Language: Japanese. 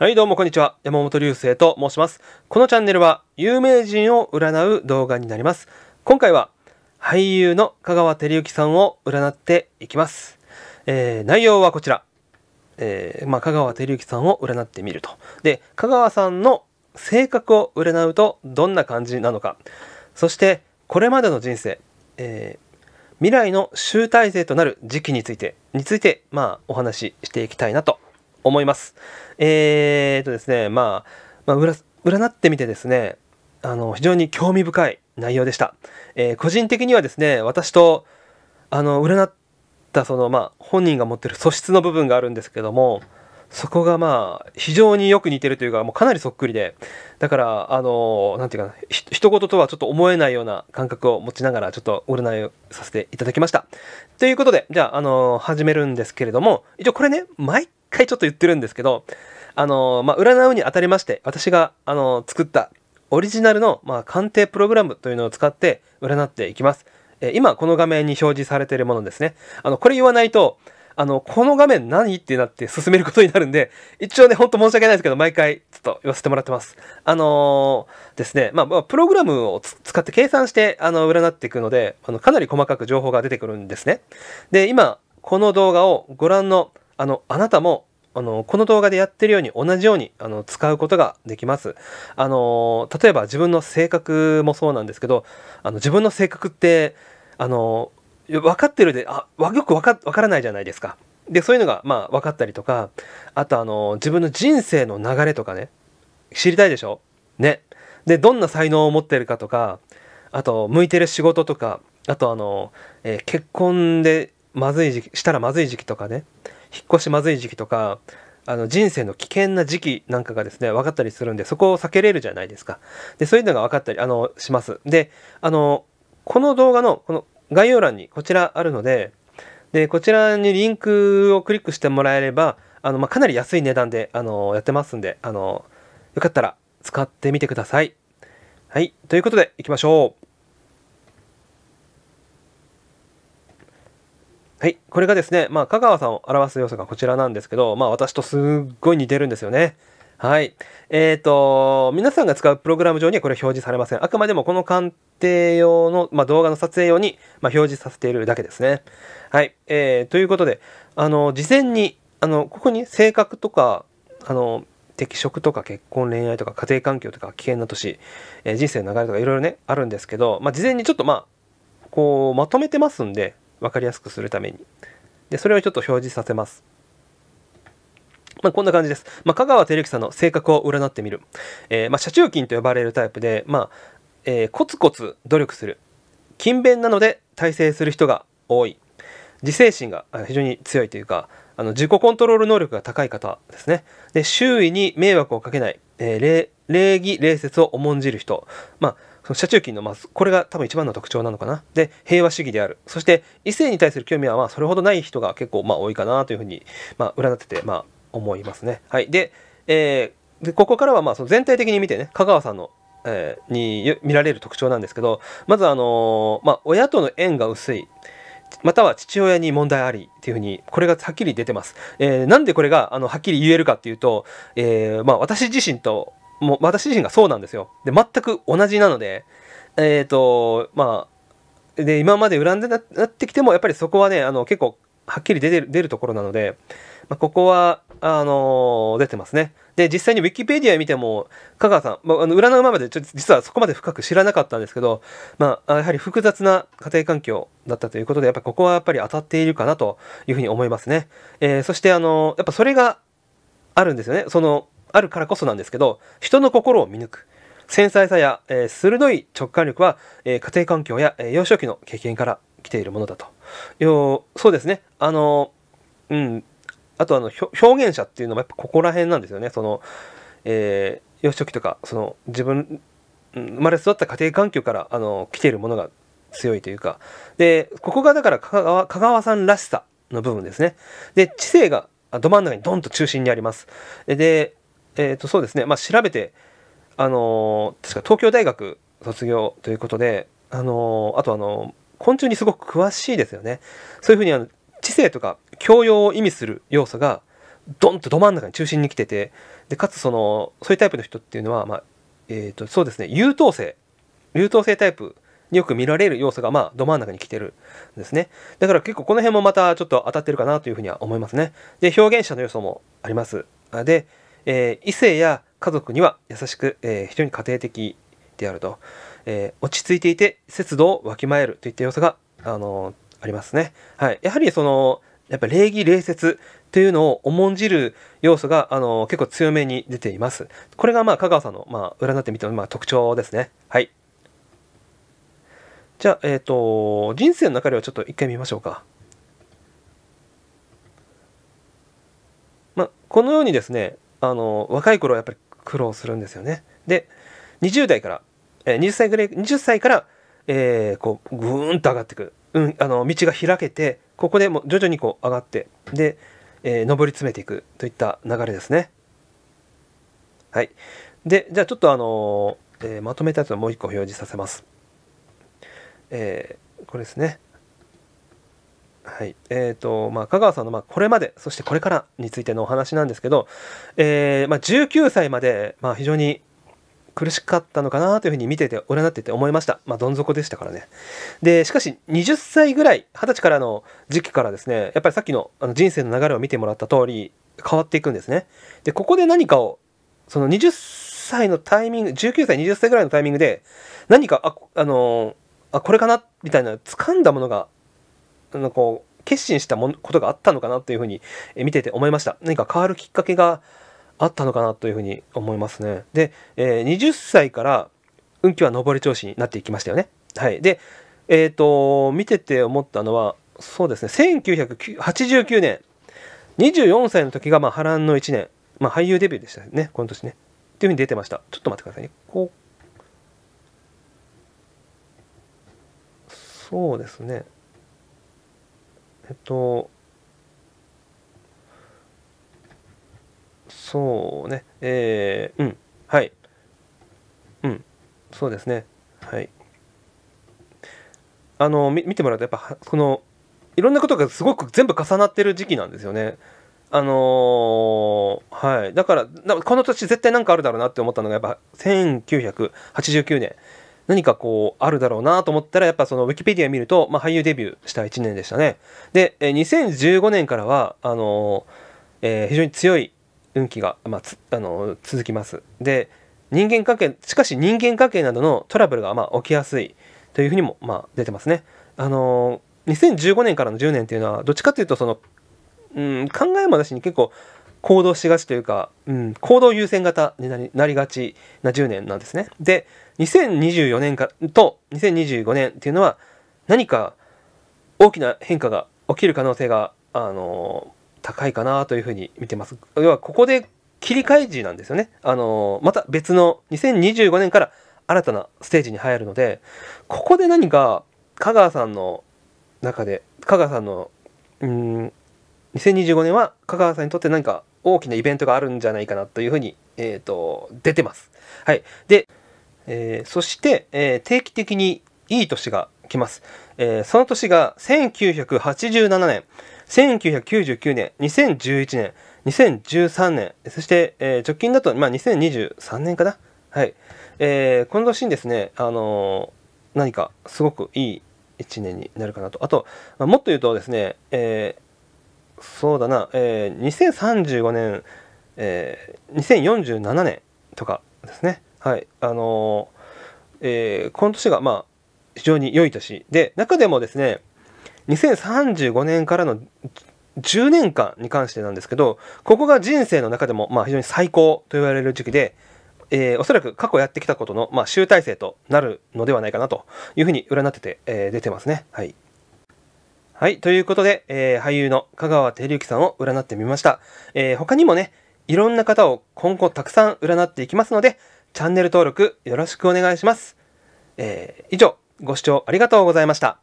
はいどうもこんにちは。山本流星と申します。このチャンネルは有名人を占う動画になります。今回は俳優の香川照之さんを占っていきます。えー、内容はこちら。えー、まあ、香川照之さんを占ってみると。で、香川さんの性格を占うとどんな感じなのか。そして、これまでの人生、えー未来の集大成となる時期についてについてまあお話ししていきたいなと思います。えー、とですね、まあ、まあ、占ってみてですね、あの、非常に興味深い内容でした。えー、個人的にはですね、私と、あの、占ったその、まあ、本人が持ってる素質の部分があるんですけども、そこがまあ、非常によく似てるというか、もうかなりそっくりで、だから、あの、なんていうかな、ひ、一言とはちょっと思えないような感覚を持ちながら、ちょっと占いをさせていただきました。ということで、じゃあ、あの、始めるんですけれども、一応これね、毎回ちょっと言ってるんですけど、あの、まあ、占うにあたりまして、私が、あの、作ったオリジナルの、まあ、鑑定プログラムというのを使って占っていきます。え今、この画面に表示されているものですね。あの、これ言わないと、あの、この画面何ってなって進めることになるんで、一応ね、ほんと申し訳ないですけど、毎回ちょっと言わせてもらってます。あのー、ですね、まあ、プログラムを使って計算して、あの、占っていくので、あの、かなり細かく情報が出てくるんですね。で、今、この動画をご覧の、あの、あなたもあのこの動画でやってるように同じようにあの使うことができます。あの例えば自分の性格もそうなんですけどあの自分の性格ってあの分かってるであよく分か分からないじゃないですか。でそういうのがまあ分かったりとかあとあの自分の人生の流れとかね知りたいでしょね。でどんな才能を持ってるかとかあと向いてる仕事とかあとあの、えー、結婚でまずい時期したらまずい時期とかね引っ越しまずい時期とかあの人生の危険な時期なんかがですね分かったりするんでそこを避けれるじゃないですかでそういうのが分かったりあのしますであのこの動画のこの概要欄にこちらあるのででこちらにリンクをクリックしてもらえればあの、まあ、かなり安い値段であのやってますんであのよかったら使ってみてください。はい。ということで、行きましょう。はい。これがですね、まあ、香川さんを表す要素がこちらなんですけど、まあ、私とすっごい似てるんですよね。はい。えっ、ー、と、皆さんが使うプログラム上にはこれ表示されません。あくまでもこの鑑定用の、まあ、動画の撮影用に、まあ、表示させているだけですね。はい。えー、ということで、あの、事前に、あの、ここに性格とか、あの、適職とか結婚恋愛とか家庭環境とか危険な年、えー、人生の流れとかいろいろね、あるんですけど、まあ、事前にちょっとまあ、こう、まとめてますんで、分かりやすくするために。で、それをちょっと表示させます。まあ、こんな感じです。まあ、香川照之さんの性格を占ってみる。えー、まあ、社中金と呼ばれるタイプで、まあ、えー、コツコツ努力する。勤勉なので大成する人が多い。自制心が非常に強いというか、あの自己コントロール能力が高い方ですね。で、周囲に迷惑をかけない。えー、礼儀、礼節を重んじる人。まあ、その車中金のまずこれが多分一番の特徴なのかなで平和主義であるそして異性に対する興味はまあそれほどない人が結構まあ多いかなというふうにまあ占っててまあ思いますねはいで,、えー、でここからはまあその全体的に見てね香川さんのえー、に見られる特徴なんですけどまずあのー、まあ、親との縁が薄いまたは父親に問題ありっていうふうにこれがはっきり出てます、えー、なんでこれがあのはっきり言えるかっていうと、えー、まあ、私自身ともう私自身がそうなんですよ。で、全く同じなので、えっ、ー、と、まあ、で、今まで恨んでなってきても、やっぱりそこはね、あの、結構、はっきり出てる、出るところなので、まあ、ここは、あのー、出てますね。で、実際に Wikipedia 見ても、香川さん、まあ、あの占うままでちょ、実はそこまで深く知らなかったんですけど、まあ、やはり複雑な家庭環境だったということで、やっぱここはやっぱり当たっているかなというふうに思いますね。えー、そして、あのー、やっぱそれがあるんですよね。その、あるからこそなんですけど人の心を見抜く繊細さや、えー、鋭い直感力は、えー、家庭環境や、えー、幼少期の経験から来ているものだと。よそうですね。あの、うん。あとあの、表現者っていうのもやっぱここら辺なんですよね。その、えー、幼少期とか、その自分、生まれ育った家庭環境からあの来ているものが強いというか。で、ここがだから香川香川さんらしさの部分ですね。で、知性がど真ん中にドンと中心にあります。で、えっ、ー、とそうですね、まあ、調べて、あのー、確か東京大学卒業ということで、あのー、あとあの昆虫にすごく詳しいですよね。そういうふうにあの知性とか教養を意味する要素がドンとど真ん中に中心に来ててでかつそのそういうタイプの人っていうのは、まあえーと、とそうですね優等生優等生タイプによく見られる要素がまあど真ん中に来てるんですねだから結構この辺もまたちょっと当たってるかなというふうには思いますねで表現者の要素もありますでえー、異性や家族には優しく、えー、非常に家庭的であると、えー、落ち着いていて節度をわきまえるといった要素が、あのー、ありますね。はい、やはりそのやっぱ礼儀礼節というのを重んじる要素が、あのー、結構強めに出ています。これが、まあ、香川さんの、まあ、占ってみての、まあ、特徴ですね。はい。じゃあ、えっ、と、人生の中ではちょっと一回見ましょうか。まあ、このようにですね、あの若い頃はやっぱり苦労するんですよね。で20代から、え20歳ぐらい20歳から、えー、こうぐーんと上がってくる、うん、あの道が開けてここでも徐々にこう上がってで、えー、上り詰めていくといった流れですね。はい、でじゃあちょっとあのー、えー、まとめたやつをもう一個表示させます。えー、これですね。はいえーとまあ、香川さんのまあこれまでそしてこれからについてのお話なんですけど、えーまあ、19歳まで、まあ、非常に苦しかったのかなというふうに見てて占ってて思いました、まあ、どん底でしたからねでしかし20歳ぐらい20歳からの時期からですねやっぱりさっきのあの人生の流れを見てもらった通り変わっていくんですねでここで何かをその20歳のタイミング19歳20歳ぐらいのタイミングで何かああのあこれかなみたいな掴んだものがあのこ決心したもことがあったのかなというふうに見てて思いました。何か変わるきっかけがあったのかなというふうに思いますね。で、えー、20歳から運気は上り調子になっていきましたよね。はい。で、えっ、ー、と、見てて思ったのは、そうですね、1989年、24歳の時がまあ波乱の1年、まあ、俳優デビューでしたね、この年ね。っていうふうに出てました。ちょっと待ってくださいね。こう。そうですね。っと、そうね、えー、うん、はい。うん、そうですね。はい。あの、み見てもらうと、やっぱ、この、いろんなことがすごく全部重なってる時期なんですよね。あのー、はい。だから、この年絶対なんかあるだろうなって思ったのが、やっぱ、1989年。何かこうあるだろうなと思ったらやっぱそのウィキペディア見ると、まあ、俳優デビューした1年でしたねで2015年からはあのえー、非常に強い運気が、まあ、あの続きますで人間関係しかし人間関係などのトラブルが、まあ、起きやすいというふうにも、まあ、出てますねあの2015年からの10年っていうのはどっちかというとその、うん、考えもなしに結構行動しがちというか、うん、行動優先型になりなりがちな10年なんですね。で、2024年かと2025年っていうのは何か大きな変化が起きる可能性が、あの高いかなというふうに見てます。要はここで切り替え時なんですよね。あのまた別の2025年から新たなステージに入るので、ここで何か香川さんの中で、香川さんの、うん、2025年は香川さんにとって何か大きなイベントがあるんじゃないかなというふうに、えーと、出てます。はい、で、えー、そして、えー、定期的にいい年が来ます、えー、その年が1987年、1999年、2011年、2013年、そして、えー、直近だと、まあ、2023年かな。はい。えー、この年にですね、あのー、何かすごくいい1年になるかなと。あと、まあ、もっと言うとですね、えー、そうだな、えー、2035年、えー、2047年とかですねはいあのー、えー、この年がまあ非常に良い年で中でもですね2035年からの10年間に関してなんですけどここが人生の中でもまあ非常に最高と言われる時期で、えー、おそらく過去やってきたことのまあ集大成となるのではないかなというふうに占ってて、えー、出てますね。はいはい。ということで、えー、俳優の香川照之さんを占ってみました。えー、他にもね、いろんな方を今後たくさん占っていきますので、チャンネル登録よろしくお願いします。えー、以上、ご視聴ありがとうございました。